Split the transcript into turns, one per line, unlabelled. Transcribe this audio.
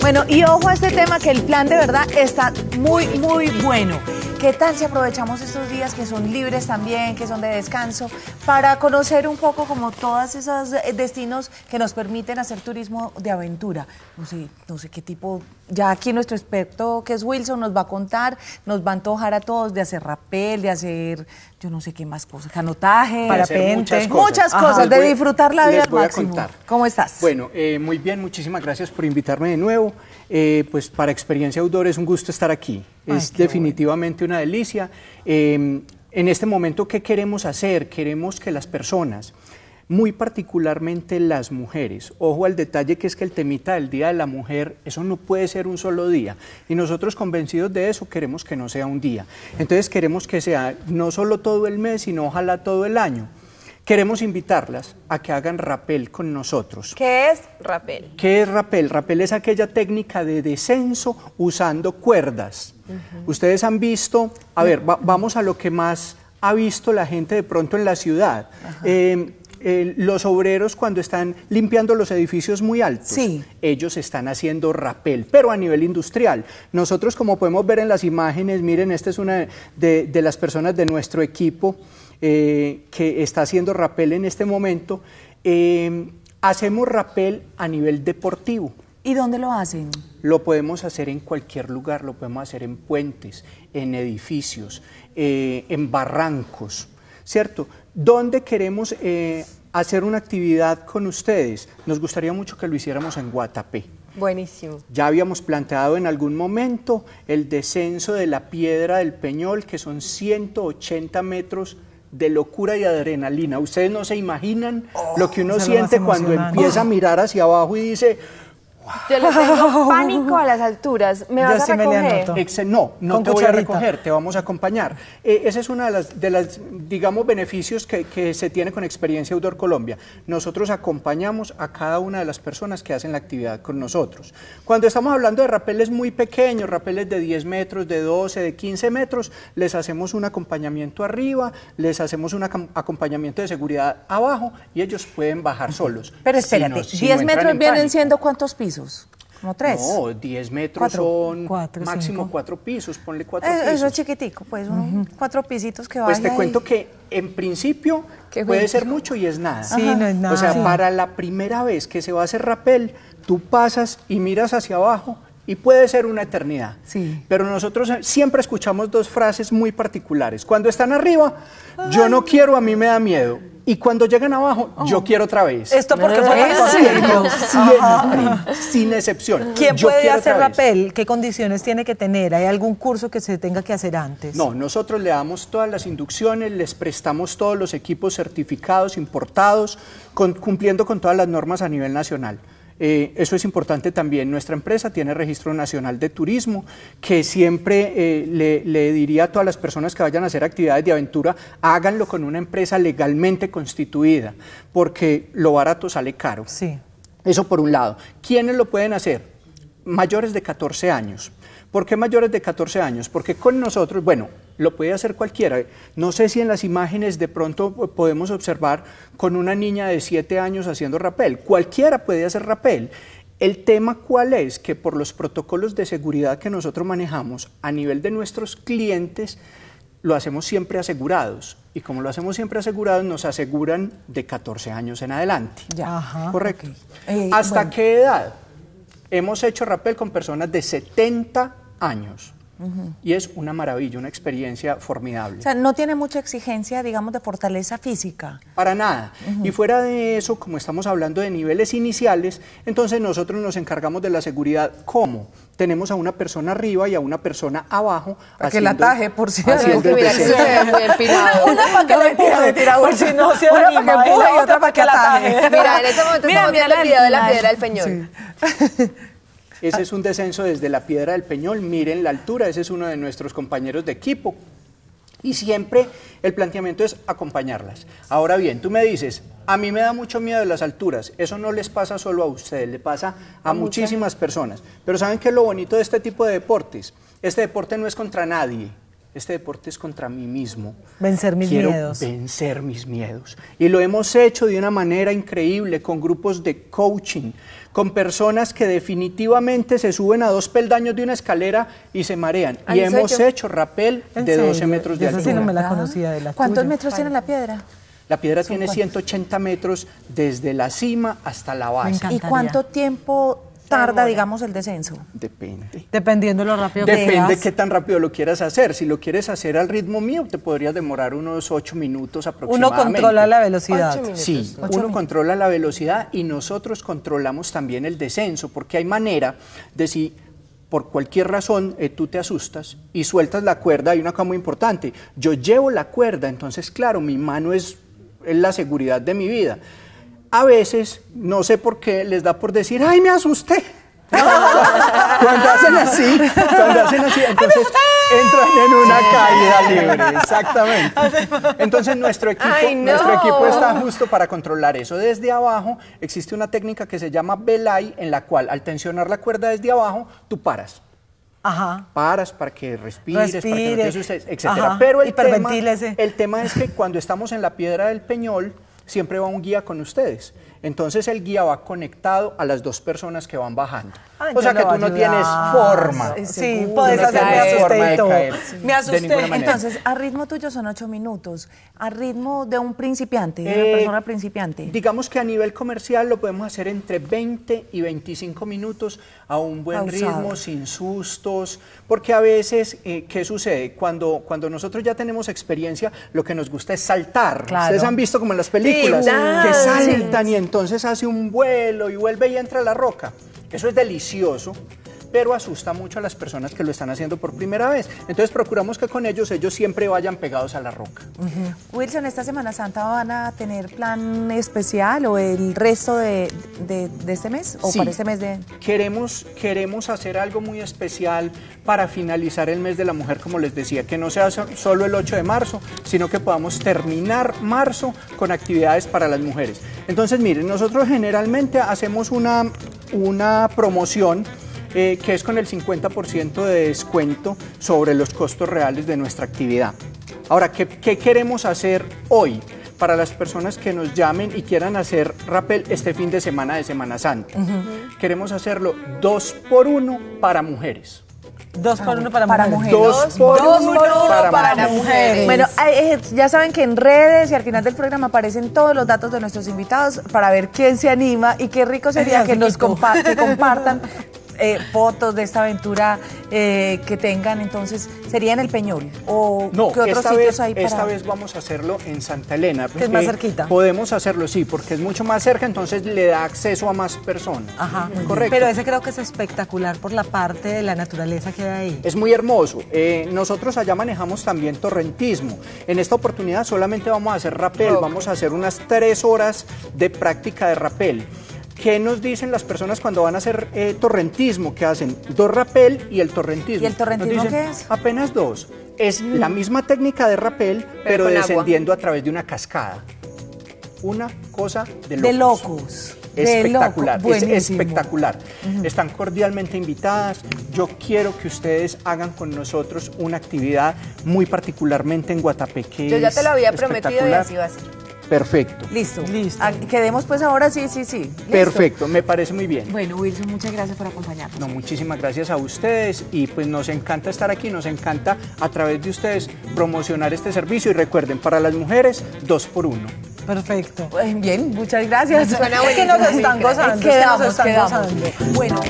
Bueno, y ojo a este tema que el plan de verdad está muy, muy bueno. ¿Qué tal si aprovechamos estos días que son libres también, que son de descanso, para conocer un poco como todos esos eh, destinos que nos permiten hacer turismo de aventura? No sé, no sé qué tipo, ya aquí nuestro experto que es Wilson nos va a contar, nos va a antojar a todos de hacer rappel, de hacer no sé qué más cosas, canotaje, parapente, muchas cosas, de disfrutar la vida al máximo.
¿Cómo estás? Bueno, eh, muy bien, muchísimas gracias por invitarme de nuevo. Eh, pues para Experiencia Audor es un gusto estar aquí, es definitivamente una delicia. Eh, en este momento, ¿qué queremos hacer? Queremos que las personas muy particularmente las mujeres. Ojo al detalle que es que el temita del Día de la Mujer, eso no puede ser un solo día. Y nosotros convencidos de eso queremos que no sea un día. Entonces queremos que sea no solo todo el mes, sino ojalá todo el año. Queremos invitarlas a que hagan rapel con nosotros.
¿Qué es rapel?
¿Qué es rapel? Rapel es aquella técnica de descenso usando cuerdas. Ustedes han visto, a ver, vamos a lo que más ha visto la gente de pronto en la ciudad. Eh, eh, los obreros cuando están limpiando los edificios muy altos, ellos están haciendo rapel, pero a nivel industrial. Nosotros, como podemos ver en las imágenes, miren, esta es una de, las personas de nuestro equipo eh, que está haciendo rapel en este momento. Eh, hacemos rapel a nivel deportivo. ¿Y dónde lo hacen? Lo podemos hacer en cualquier lugar, lo podemos hacer en puentes, en edificios, en barrancos, ¿cierto? ¿Dónde queremos hacer una actividad con ustedes. Nos gustaría mucho que lo hiciéramos en Guatapé.
Buenísimo.
Ya habíamos planteado en algún momento el descenso de la piedra del Peñol, que son 180 metros de locura y adrenalina. Ustedes no se imaginan oh, lo que uno siente cuando empieza a mirar hacia abajo y dice,
yo le tengo pánico a las alturas. ¿Me vas a recoger? no, no te voy a recoger,
te vamos a acompañar. Eh, ese es uno de los, las, digamos, beneficios que, se tiene con Experiencia Outdoor Colombia. Nosotros acompañamos a cada una de las personas que hacen la actividad con nosotros. Cuando estamos hablando de rapeles muy pequeños, rapeles de 10 metros, de 12, de 15 metros, les hacemos un acompañamiento arriba, les hacemos un acompañamiento de seguridad abajo y ellos pueden bajar solos. Pero espérate, 10 metros vienen
siendo cuántos pisos? Como tres. No,
10 metros son máximo cuatro pisos, ponle eh, cuatro pisos. Eso es
chiquitico, pues, cuatro pisitos que va Pues te cuento
que en principio puede ser mucho y es nada. Sí, no es nada. O sea, para la primera vez que se va a hacer rapel, tú pasas y miras hacia abajo y puede ser una eternidad. Sí. Pero nosotros eh, siempre escuchamos dos frases muy particulares. Cuando están arriba, yo no quiero, a mí me da miedo. Y cuando llegan abajo, yo oh. quiero otra vez. Esto porque fue siempre, sin excepción. ¿Quién puede hacer papel ¿Qué condiciones
tiene que tener? ¿Hay algún curso que se tenga que hacer antes? No,
nosotros le damos todas las inducciones, les prestamos todos los equipos certificados, importados, cumpliendo con todas las normas a nivel nacional. Eh, eso es importante también. Nuestra empresa tiene Registro Nacional de Turismo, que siempre eh, le, le, diría a todas las personas que vayan a hacer actividades de aventura, háganlo con una empresa legalmente constituida, porque lo barato sale caro. Sí. Eso por un lado. ¿Quiénes lo pueden hacer? Mayores de 14 años. ¿Por qué mayores de 14 años? Porque con nosotros, bueno, lo puede hacer cualquiera. No sé si en las imágenes de pronto podemos observar con una niña de 7 años haciendo rapel. Cualquiera puede hacer rapel. El tema cuál es que por los protocolos de seguridad que nosotros manejamos a nivel de nuestros clientes, lo hacemos siempre asegurados. Y como lo hacemos siempre asegurados, nos aseguran de 14 años en adelante. Correcto. Eh, ¿Hasta qué edad? Hemos hecho rapel con personas de 70 años. Y es una maravilla, una experiencia formidable. O sea,
no tiene mucha exigencia, digamos, de fortaleza física.
Para nada. Y fuera de eso, como estamos hablando de niveles iniciales, entonces nosotros nos encargamos de la seguridad. ¿Cómo? Tenemos a una persona arriba y a una persona abajo. Para que la ataje por si Una, para que le tira, si no una y otra para que la Mira, en este momento estamos la piedra del peñón. Ese es un descenso desde la Piedra del Peñol, miren la altura, ese es uno de nuestros compañeros de equipo. Y siempre el planteamiento es acompañarlas. Ahora bien, tú me dices, a mí me da mucho miedo las alturas. Eso no les pasa solo a ustedes, le pasa a, muchísimas personas. Pero ¿saben qué es lo bonito de este tipo de deportes? Este deporte no es contra nadie este deporte es contra mí mismo.
Vencer mis Quiero miedos.
Vencer mis miedos. Y lo hemos hecho de una manera increíble con grupos de coaching, con personas que definitivamente se suben a dos peldaños de una escalera y se marean. Ah, y hemos hecho rappel de 12 metros de, altura.
¿Cuántos metros tiene la piedra?
La piedra tiene 180 metros desde la cima hasta la base. ¿Y cuánto
tiempo tarda, digamos, el descenso?
Depende.
Dependiendo de lo rápido que que Depende qué
tan rápido lo quieras hacer. Si lo quieres hacer al ritmo mío, te podrías demorar unos ocho minutos aproximadamente. Uno controla la velocidad. sí, uno controla la velocidad y nosotros controlamos también el descenso, porque hay manera de si por cualquier razón eh, tú te asustas y sueltas la cuerda, hay una cosa muy importante. Yo llevo la cuerda, entonces, claro, mi mano es la seguridad de mi vida a veces, no sé por qué, les da por decir, ay, me asusté. cuando hacen así, cuando hacen así, entonces entran en una caída libre, exactamente. Entonces nuestro equipo, nuestro equipo está justo para controlar eso. Desde abajo existe una técnica que se llama belay, en la cual al tensionar la cuerda desde abajo, tú paras. Ajá. Paras para que respires, Respire. para que no te asustes, etc. Pero el tema, el tema es que cuando estamos en la piedra del peñol, siempre va un guía con ustedes entonces el guía va conectado a las dos personas que van bajando. o sea que tú no tienes forma. Sí, puedes no hacerme forma Me asusté. Entonces,
a ritmo tuyo son ocho minutos. A ritmo de un principiante, de una eh, persona principiante. Digamos que a nivel comercial lo podemos
hacer entre 20 y 25 minutos a un buen ritmo, sin sustos. Porque a veces, eh, ¿qué sucede? Cuando, cuando nosotros ya tenemos experiencia, lo que nos gusta es saltar. Ustedes han visto como en las películas, que saltan y y entonces hace un vuelo y vuelve y entra a la roca. Eso es delicioso, pero asusta mucho a las personas que lo están haciendo por primera vez. Entonces procuramos que con ellos ellos siempre vayan pegados a la roca.
Wilson, ¿esta Semana Santa van a tener plan especial o el resto de, de, este mes o para este mes de...?
Queremos, queremos hacer algo muy especial para finalizar el mes de la mujer, como les decía, que no sea solo el 8 de marzo, sino que podamos terminar marzo con actividades para las mujeres. Entonces, miren, nosotros generalmente hacemos una, una promoción eh, que es con el 50% de descuento sobre los costos reales de nuestra actividad. Ahora, ¿qué, queremos hacer hoy? para las personas que nos llamen y quieran hacer rappel este fin de semana de Semana Santa. Queremos hacerlo dos por uno para mujeres.
Dos por uno para, mujeres. Dos por, uno, para, mujeres. Bueno, eh, eh, ya saben que en redes y al final del programa aparecen todos los datos de nuestros invitados para ver quién se anima y qué rico sería que nos comparte compartan Eh, fotos de esta aventura eh, que tengan, entonces, ¿sería en el Peñol? ¿O qué otros sitios hay para...? esta vez
vamos a hacerlo en Santa Elena. Pues que es más cerquita. Podemos hacerlo, sí, porque es mucho más cerca, entonces le da acceso
a más personas. Ajá, correcto. Pero ese creo que es espectacular por la parte de la naturaleza que hay ahí.
Es muy hermoso. Eh, nosotros allá manejamos también torrentismo. En esta oportunidad solamente vamos a hacer rapel, vamos a hacer unas tres horas de práctica de rapel. ¿Qué nos dicen las personas cuando van a hacer eh, torrentismo? ¿Qué hacen? Dos rappel y el torrentismo. ¿Y el torrentismo qué es? Apenas dos. Es mm. la misma técnica de rappel, pero, descendiendo a través de una cascada. Una cosa de locos. De locos. Espectacular, es espectacular. Están cordialmente invitadas. Yo quiero que ustedes hagan con nosotros una actividad muy particularmente en Guatapeque. Yo ya te lo había prometido y así va a ser. Perfecto.
Listo. Listo. Ah, quedemos pues ahora sí, sí, sí. Perfecto,
me parece muy bien.
Bueno, Wilson, muchas gracias por acompañarnos. No,
muchísimas gracias a ustedes y pues nos encanta estar aquí, nos encanta a través de ustedes promocionar este servicio y recuerden, para las mujeres, dos por uno.
Perfecto. Pues bien, muchas gracias. Suena es que nos están gozando. que nos están gozando. Bueno.